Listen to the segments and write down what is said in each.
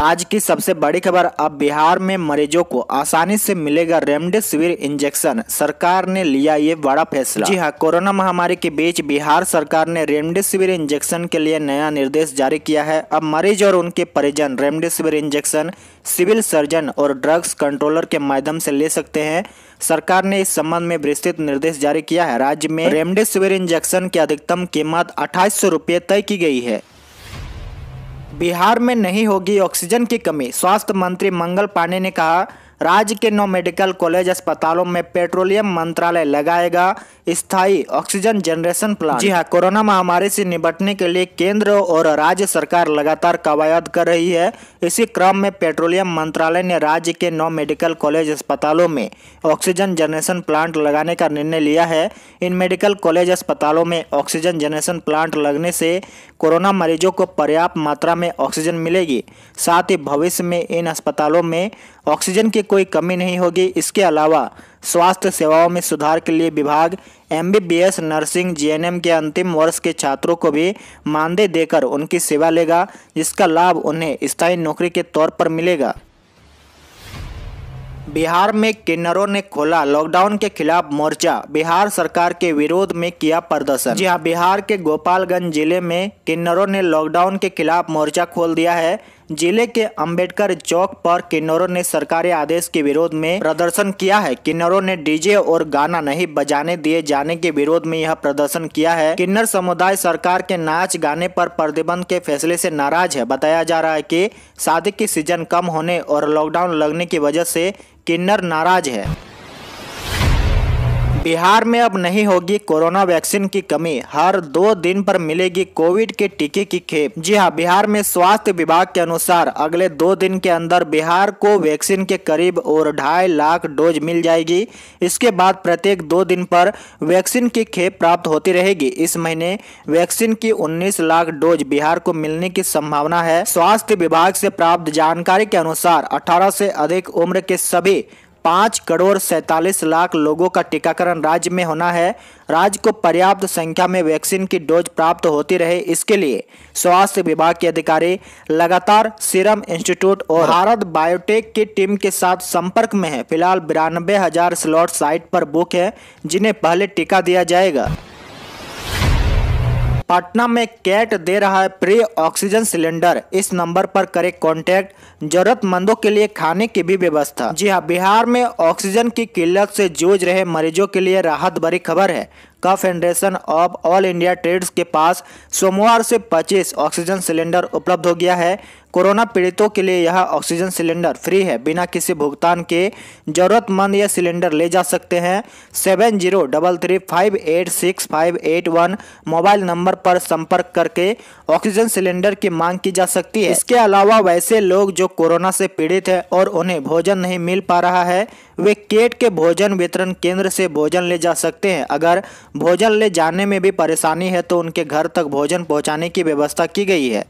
आज की सबसे बड़ी खबर अब बिहार में मरीजों को आसानी से मिलेगा रेमडेसिविर इंजेक्शन सरकार ने लिया ये बड़ा फैसला जी हाँ कोरोना महामारी के बीच बिहार सरकार ने रेमडेसिविर इंजेक्शन के लिए नया निर्देश जारी किया है अब मरीज और उनके परिजन रेमडेसिविर इंजेक्शन सिविल सर्जन और ड्रग्स कंट्रोलर के माध्यम से ले सकते हैं सरकार ने इस संबंध में विस्तृत निर्देश जारी किया है राज्य में रेमडेसिविर इंजेक्शन की अधिकतम कीमत अठाईस सौ तय की गई है बिहार में नहीं होगी ऑक्सीजन की कमी स्वास्थ्य मंत्री मंगल पांडे ने कहा राज्य के नौ मेडिकल कॉलेज अस्पतालों में पेट्रोलियम मंत्रालय लगाएगा स्थायी ऑक्सीजन जनरेशन प्लांट जी हाँ कोरोना महामारी से निपटने के लिए केंद्र और राज्य सरकार लगातार कवायद कर रही है इसी क्रम में पेट्रोलियम मंत्रालय ने राज्य के नौ मेडिकल कॉलेज अस्पतालों में ऑक्सीजन जनरेशन प्लांट लगाने का निर्णय लिया है इन मेडिकल कॉलेज अस्पतालों में ऑक्सीजन जनरेशन प्लांट लगने से कोरोना मरीजों को पर्याप्त मात्रा में ऑक्सीजन मिलेगी साथ ही भविष्य में इन अस्पतालों में ऑक्सीजन की कोई कमी नहीं होगी इसके अलावा स्वास्थ्य सेवाओं में सुधार के लिए विभाग एम नर्सिंग जीएनएम के अंतिम वर्ष के छात्रों को भी मानदेय देकर उनकी सेवा लेगा जिसका लाभ उन्हें स्थायी नौकरी के तौर पर मिलेगा बिहार में किन्नरों ने खोला लॉकडाउन के खिलाफ मोर्चा बिहार सरकार के विरोध में किया प्रदर्शन जी हाँ बिहार के गोपालगंज जिले में किन्नरों ने लॉकडाउन के खिलाफ मोर्चा खोल दिया है जिले के अंबेडकर चौक पर किन्नरों ने सरकारी आदेश के विरोध में प्रदर्शन किया है किन्नरों ने डीजे और गाना नहीं बजाने दिए जाने के विरोध में यह प्रदर्शन किया है किन्नर समुदाय सरकार के नाच गाने पर प्रतिबंध के फैसले से नाराज है बताया जा रहा है कि शादी की सीजन कम होने और लॉकडाउन लगने की वजह से किन्नर नाराज है बिहार में अब नहीं होगी कोरोना वैक्सीन की कमी हर दो दिन पर मिलेगी कोविड के टीके की खेप जी हाँ बिहार में स्वास्थ्य विभाग के अनुसार अगले दो दिन के अंदर बिहार को वैक्सीन के करीब और ढाई लाख डोज मिल जाएगी इसके बाद प्रत्येक दो दिन पर वैक्सीन की खेप प्राप्त होती रहेगी इस महीने वैक्सीन की उन्नीस लाख डोज बिहार को मिलने की संभावना है स्वास्थ्य विभाग से प्राप्त जानकारी के अनुसार अठारह से अधिक उम्र के सभी पाँच करोड़ सैंतालीस लाख लोगों का टीकाकरण राज्य में होना है राज्य को पर्याप्त संख्या में वैक्सीन की डोज प्राप्त होती रहे इसके लिए स्वास्थ्य विभाग के अधिकारी लगातार सीरम इंस्टीट्यूट और भारत बायोटेक की टीम के साथ संपर्क में है फिलहाल बिरानबे हजार स्लॉट साइट पर बुक है जिन्हें पहले टीका दिया जाएगा पटना में कैट दे रहा है फ्री ऑक्सीजन सिलेंडर इस नंबर पर करें कांटेक्ट जरूरतमंदों के लिए खाने की भी व्यवस्था जी हाँ बिहार में ऑक्सीजन की किल्लत से जूझ रहे मरीजों के लिए राहत भरी खबर है का federation of all India trades के पास सोमवार से 25 ऑक्सीजन सिलेंडर उपलब्ध हो गया है कोरोना पीड़ितों के लिए यह ऑक्सीजन सिलेंडर फ्री है बिना किसी भुगतान के ज़रूरतमंद यह सिलेंडर ले जा सकते हैं seven zero double three five eight six five eight one mobile number पर संपर्क करके ऑक्सीजन सिलेंडर की मांग की जा सकती है इसके अलावा वैसे लोग जो कोरोना से पीड़ित है और उन्हें भोजन नहीं मिल पा रहा है वे केट के भोजन वितरण केंद्र से भोजन ले जा सकते हैं अगर भोजन ले जाने में भी परेशानी है तो उनके घर तक भोजन पहुंचाने की व्यवस्था की गई है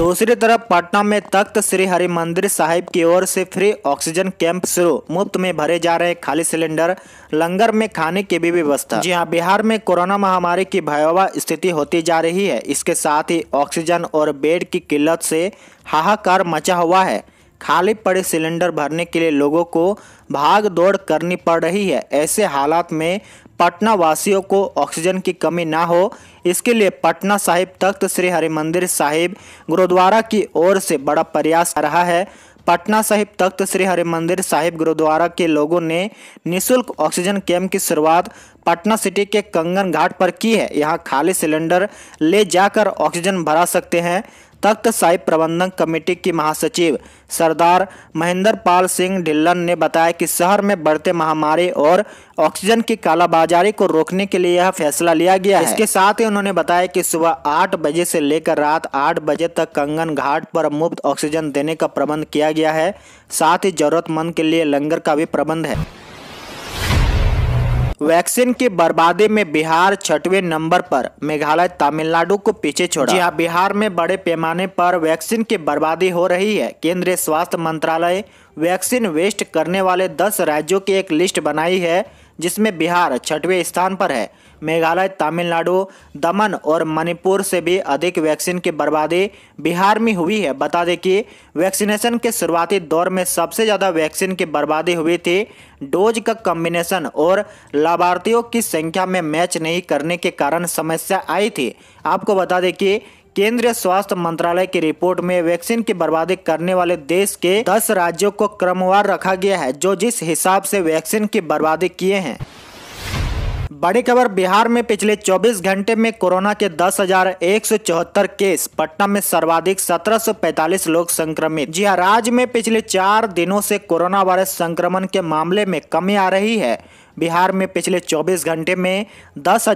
दूसरी तरफ पटना में तख्त श्री हरि मंदिर साहिब की ओर से फ्री ऑक्सीजन कैंप शुरू मुफ्त में भरे जा रहे खाली सिलेंडर लंगर में खाने की भी व्यवस्था जी हाँ बिहार में कोरोना महामारी की भयावह स्थिति होती जा रही है इसके साथ ही ऑक्सीजन और बेड की किल्लत से हाहाकार मचा हुआ है खाली पड़े सिलेंडर भरने के लिए लोगों को भाग दौड़ करनी पड़ रही है ऐसे हालात में पटना वासियों को ऑक्सीजन की कमी ना हो इसके लिए पटना साहिब तख्त श्री हरिमंदिर साहिब गुरुद्वारा की ओर से बड़ा प्रयास रहा है पटना साहिब तख्त श्री हरिमंदिर साहिब गुरुद्वारा के लोगों ने निशुल्क ऑक्सीजन कैंप की शुरुआत पटना सिटी के कंगन घाट पर की है यहाँ खाली सिलेंडर ले जाकर ऑक्सीजन भरा सकते हैं तख्त साहिब प्रबंधन कमेटी की महासचिव सरदार महेंद्र पाल सिंह ढिल्लन ने बताया कि शहर में बढ़ते महामारी और ऑक्सीजन की कालाबाजारी को रोकने के लिए यह फैसला लिया गया है इसके साथ ही उन्होंने बताया कि सुबह आठ बजे से लेकर रात आठ बजे तक कंगन घाट पर मुफ्त ऑक्सीजन देने का प्रबंध किया गया है साथ ही जरूरतमंद के लिए लंगर का भी प्रबंध है वैक्सीन की बर्बादी में बिहार छठवें नंबर पर मेघालय तमिलनाडु को पीछे छोड़ा जी हाँ बिहार में बड़े पैमाने पर वैक्सीन की बर्बादी हो रही है केंद्रीय स्वास्थ्य मंत्रालय वैक्सीन वेस्ट करने वाले दस राज्यों की एक लिस्ट बनाई है जिसमें बिहार छठवें स्थान पर है मेघालय तमिलनाडु दमन और मणिपुर से भी अधिक वैक्सीन की बर्बादी बिहार में हुई है बता दें कि वैक्सीनेशन के शुरुआती दौर में सबसे ज़्यादा वैक्सीन की बर्बादी हुई थी डोज का कम्बिनेशन और लाभार्थियों की संख्या में मैच नहीं करने के कारण समस्या आई थी आपको बता दें कि केंद्रीय स्वास्थ्य मंत्रालय की रिपोर्ट में वैक्सीन की बर्बादी करने वाले देश के दस राज्यों को क्रमवार रखा गया है जो जिस हिसाब से वैक्सीन की बर्बादी किए हैं बड़ी खबर बिहार में पिछले 24 घंटे में कोरोना के दस केस पटना में सर्वाधिक 1745 लोग संक्रमित जी हाँ राज्य में पिछले चार दिनों से कोरोना वायरस संक्रमण के मामले में कमी आ रही है बिहार में पिछले 24 घंटे में दस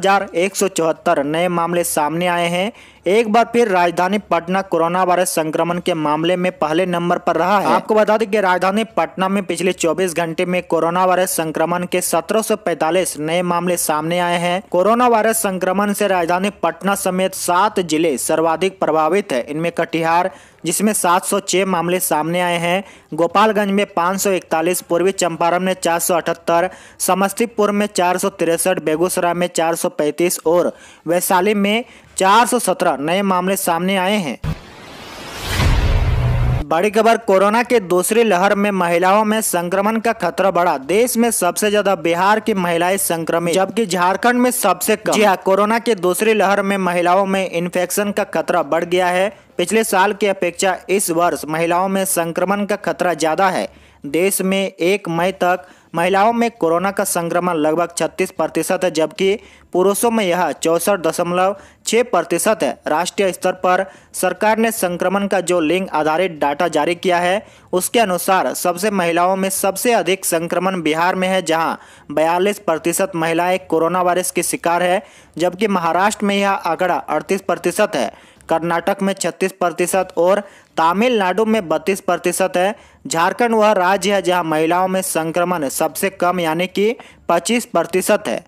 नए मामले सामने आए हैं एक बार फिर राजधानी पटना कोरोना वायरस संक्रमण के मामले में पहले नंबर पर रहा है आपको बता दें कि राजधानी पटना में पिछले 24 घंटे में कोरोना वायरस संक्रमण के 1745 नए मामले सामने आए हैं कोरोना वायरस संक्रमण से राजधानी पटना समेत सात जिले सर्वाधिक प्रभावित है इनमें कटिहार जिसमें 706 मामले सामने आए हैं गोपालगंज में 541, पूर्वी चंपारण में 478, समस्तीपुर में चार बेगूसराय में 435 और वैशाली में 417 नए मामले सामने आए हैं बड़ी खबर कोरोना के दूसरी लहर में महिलाओं में संक्रमण का खतरा बढ़ा देश में सबसे ज्यादा बिहार की महिलाएं संक्रमित जबकि झारखंड में सबसे कम जी हाँ कोरोना के दूसरी लहर में महिलाओं में इन्फेक्शन का खतरा बढ़ गया है पिछले साल की अपेक्षा इस वर्ष महिलाओं में संक्रमण का खतरा ज्यादा है देश में एक मई तक महिलाओं में कोरोना का संक्रमण लगभग 36 प्रतिशत है जबकि पुरुषों में यह चौंसठ दशमलव छः प्रतिशत है राष्ट्रीय स्तर पर सरकार ने संक्रमण का जो लिंग आधारित डाटा जारी किया है उसके अनुसार सबसे महिलाओं में सबसे अधिक संक्रमण बिहार में है जहां बयालीस प्रतिशत महिलाएँ कोरोना वायरस की शिकार है जबकि महाराष्ट्र में यह आंकड़ा अड़तीस प्रतिशत है कर्नाटक में 36 प्रतिशत और तमिलनाडु में 32 प्रतिशत है झारखंड वह राज्य है जहां महिलाओं में संक्रमण सबसे कम यानी कि 25 प्रतिशत है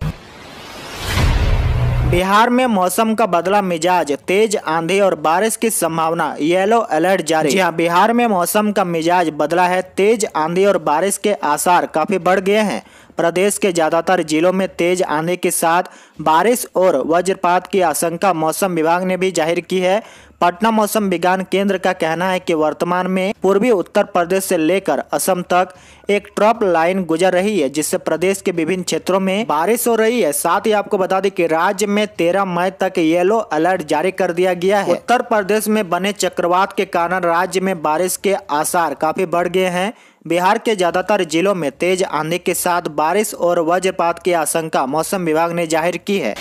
बिहार में मौसम का बदला मिजाज तेज आंधी और बारिश की संभावना येलो अलर्ट जारी जी हाँ बिहार में मौसम का मिजाज बदला है तेज आंधी और बारिश के आसार काफी बढ़ गए हैं प्रदेश के ज़्यादातर जिलों में तेज आंधी के साथ बारिश और वज्रपात की आशंका मौसम विभाग ने भी जाहिर की है पटना मौसम विज्ञान केंद्र का कहना है कि वर्तमान में पूर्वी उत्तर प्रदेश से लेकर असम तक एक ट्रप लाइन गुजर रही है जिससे प्रदेश के विभिन्न क्षेत्रों में बारिश हो रही है साथ ही आपको बता दें कि राज्य में तेरह मई तक येलो अलर्ट जारी कर दिया गया है उत्तर प्रदेश में बने चक्रवात के कारण राज्य में बारिश के आसार काफी बढ़ गए हैं बिहार के ज़्यादातर जिलों में तेज आंधी के साथ बारिश और वज्रपात की आशंका मौसम विभाग ने जाहिर की है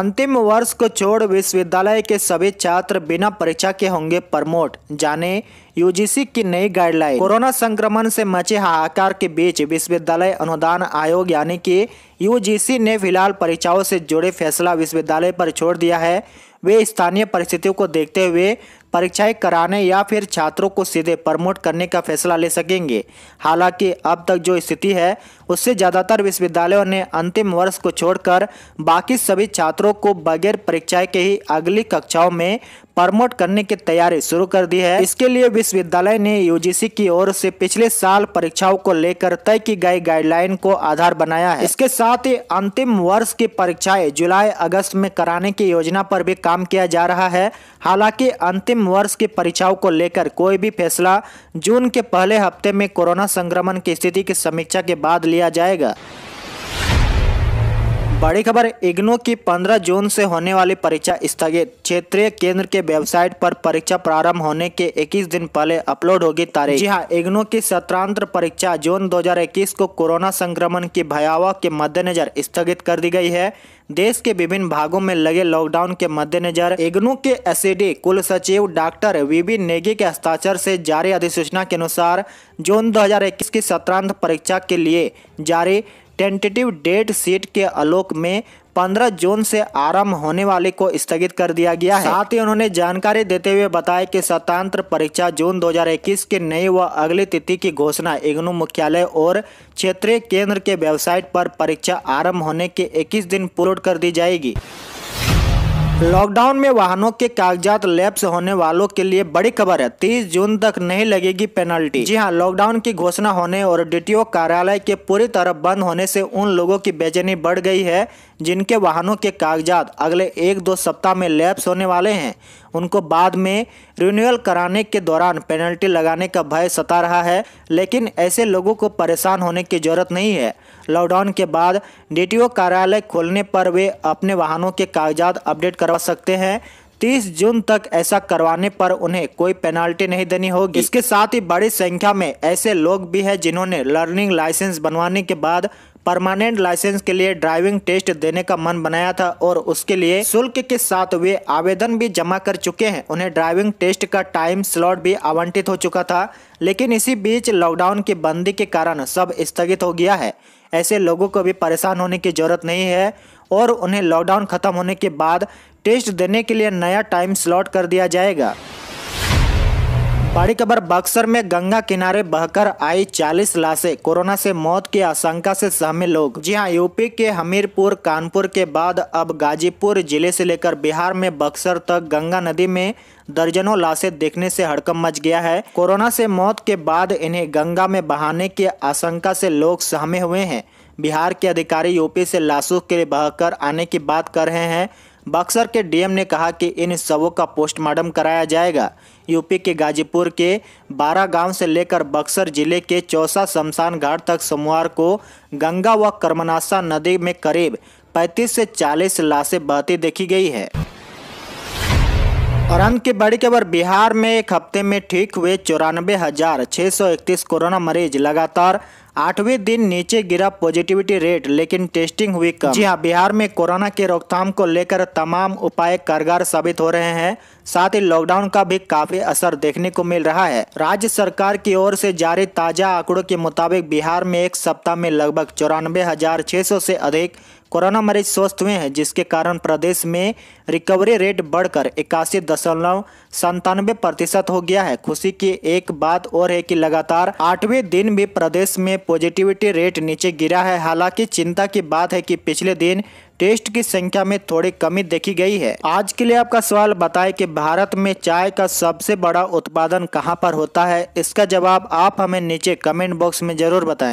अंतिम वर्ष को छोड़ विश्वविद्यालय के सभी छात्र बिना परीक्षा के होंगे प्रमोट जाने यूजीसी की नई गाइडलाइन कोरोना संक्रमण से मचे हाहाकार के बीच विश्वविद्यालय अनुदान आयोग यानी कि यूजीसी ने फिलहाल परीक्षाओं से जुड़े फैसला विश्वविद्यालय पर छोड़ दिया है वे स्थानीय परिस्थितियों को देखते हुए परीक्षाएं कराने या फिर छात्रों को सीधे प्रमोट करने का फैसला ले सकेंगे हालांकि अब तक जो स्थिति है उससे ज़्यादातर विश्वविद्यालयों ने अंतिम वर्ष को छोड़कर बाकी सभी छात्रों को बगैर परीक्षाएं के ही अगली कक्षाओं में प्रमोट करने की तैयारी शुरू कर दी है इसके लिए विश्वविद्यालय ने यूजीसी की ओर से पिछले साल परीक्षाओं को लेकर तय की गई गाइडलाइन को आधार बनाया है इसके साथ ही अंतिम वर्ष की परीक्षाएं जुलाई अगस्त में कराने की योजना पर भी काम किया जा रहा है हालांकि अंतिम वर्ष की परीक्षाओं को लेकर कोई भी फैसला जून के पहले हफ्ते में कोरोना संक्रमण की स्थिति की समीक्षा के बाद लिया जाएगा बड़ी खबर इग्नो की 15 जून से होने वाली परीक्षा स्थगित क्षेत्रीय केंद्र के वेबसाइट पर परीक्षा प्रारंभ होने के 21 दिन पहले अपलोड होगी तारीख जी हाँ इग्नो की सत्रांतर परीक्षा जून 2021 को कोरोना संक्रमण की भयावह के मद्देनजर स्थगित कर दी गई है देश के विभिन्न भागों में लगे लॉकडाउन के मद्देनजर इग्नू के एस कुल सचिव डॉक्टर वी नेगी के हस्ताक्षर से जारी अधिसूचना के अनुसार जून दो की सत्रांत परीक्षा के लिए जारी टेंटेटिव डेट सीट के आलोक में 15 जून से आरंभ होने वाले को स्थगित कर दिया गया है साथ ही उन्होंने जानकारी देते हुए बताया कि स्वतंत्र परीक्षा जून 2021 के नई व अगली तिथि की घोषणा इग्नू मुख्यालय और क्षेत्रीय केंद्र के वेबसाइट पर परीक्षा आरंभ होने के 21 दिन पूर्ण कर दी जाएगी लॉकडाउन में वाहनों के कागजात लैप्स होने वालों के लिए बड़ी खबर है 30 जून तक नहीं लगेगी पेनल्टी जी हां लॉकडाउन की घोषणा होने और डीटीओ कार्यालय के पूरी तरह बंद होने से उन लोगों की बेचैनी बढ़ गई है जिनके वाहनों के कागजात अगले एक दो सप्ताह में लैप्स होने वाले हैं उनको बाद में रिन्यूअल कराने के दौरान पेनल्टी लगाने का भय सता रहा है लेकिन ऐसे लोगों को परेशान होने की जरूरत नहीं है लॉकडाउन के बाद डी कार्यालय खोलने पर वे अपने वाहनों के कागजात अपडेट करवा सकते हैं 30 जून तक ऐसा करवाने पर उन्हें कोई पेनाल्टी नहीं देनी होगी इसके साथ ही बड़ी संख्या में ऐसे लोग भी हैं जिन्होंने लर्निंग लाइसेंस बनवाने के बाद परमानेंट लाइसेंस के लिए ड्राइविंग टेस्ट देने का मन बनाया था और उसके लिए शुल्क के साथ वे आवेदन भी जमा कर चुके हैं उन्हें ड्राइविंग टेस्ट का टाइम स्लॉट भी आवंटित हो चुका था लेकिन इसी बीच लॉकडाउन की बंदी के कारण सब स्थगित हो गया है ऐसे लोगों को भी परेशान होने की ज़रूरत नहीं है और उन्हें लॉकडाउन ख़त्म होने के बाद टेस्ट देने के लिए नया टाइम स्लॉट कर दिया जाएगा बड़ी खबर बक्सर में गंगा किनारे बहकर आई 40 लाशें कोरोना से मौत की आशंका से सहमे लोग जी हां यूपी के हमीरपुर कानपुर के बाद अब गाजीपुर जिले से लेकर बिहार में बक्सर तक गंगा नदी में दर्जनों लाशें देखने से हड़कम मच गया है कोरोना से मौत के बाद इन्हें गंगा में बहाने की आशंका से लोग सहमे हुए हैं बिहार के अधिकारी यूपी से लाशों के लिए बहकर आने की बात कर रहे हैं बक्सर के डीएम ने कहा कि इन शवों का पोस्टमार्टम कराया जाएगा यूपी के गाजीपुर के बारह गांव से लेकर बक्सर जिले के चौसा शमशान घाट तक सोमवार को गंगा व कर्मनाशा नदी में करीब 35 से 40 लाशें बहती देखी गई है और अंत की बड़ी खबर बिहार में एक हफ्ते में ठीक हुए चौरानबे हजार सौ इकतीस कोरोना मरीज लगातार आठवें दिन नीचे गिरा पॉजिटिविटी रेट लेकिन टेस्टिंग हुई कम जी हाँ बिहार में कोरोना के रोकथाम को लेकर तमाम उपाय कारगर साबित हो रहे हैं साथ ही लॉकडाउन का भी काफी असर देखने को मिल रहा है राज्य सरकार की ओर से जारी ताजा आंकड़ों के मुताबिक बिहार में एक सप्ताह में लगभग चौरानबे हजार छह सौ से अधिक कोरोना मरीज स्वस्थ हुए हैं जिसके कारण प्रदेश में रिकवरी रेट बढ़कर इक्यासी दशमलव संतानवे प्रतिशत हो गया है खुशी की एक बात और है कि लगातार आठवें दिन भी प्रदेश में पॉजिटिविटी रेट नीचे गिरा है हालांकि चिंता की बात है कि पिछले दिन टेस्ट की संख्या में थोड़ी कमी देखी गई है आज के लिए आपका सवाल बताए कि भारत में चाय का सबसे बड़ा उत्पादन कहां पर होता है इसका जवाब आप हमें नीचे कमेंट बॉक्स में जरूर बताएं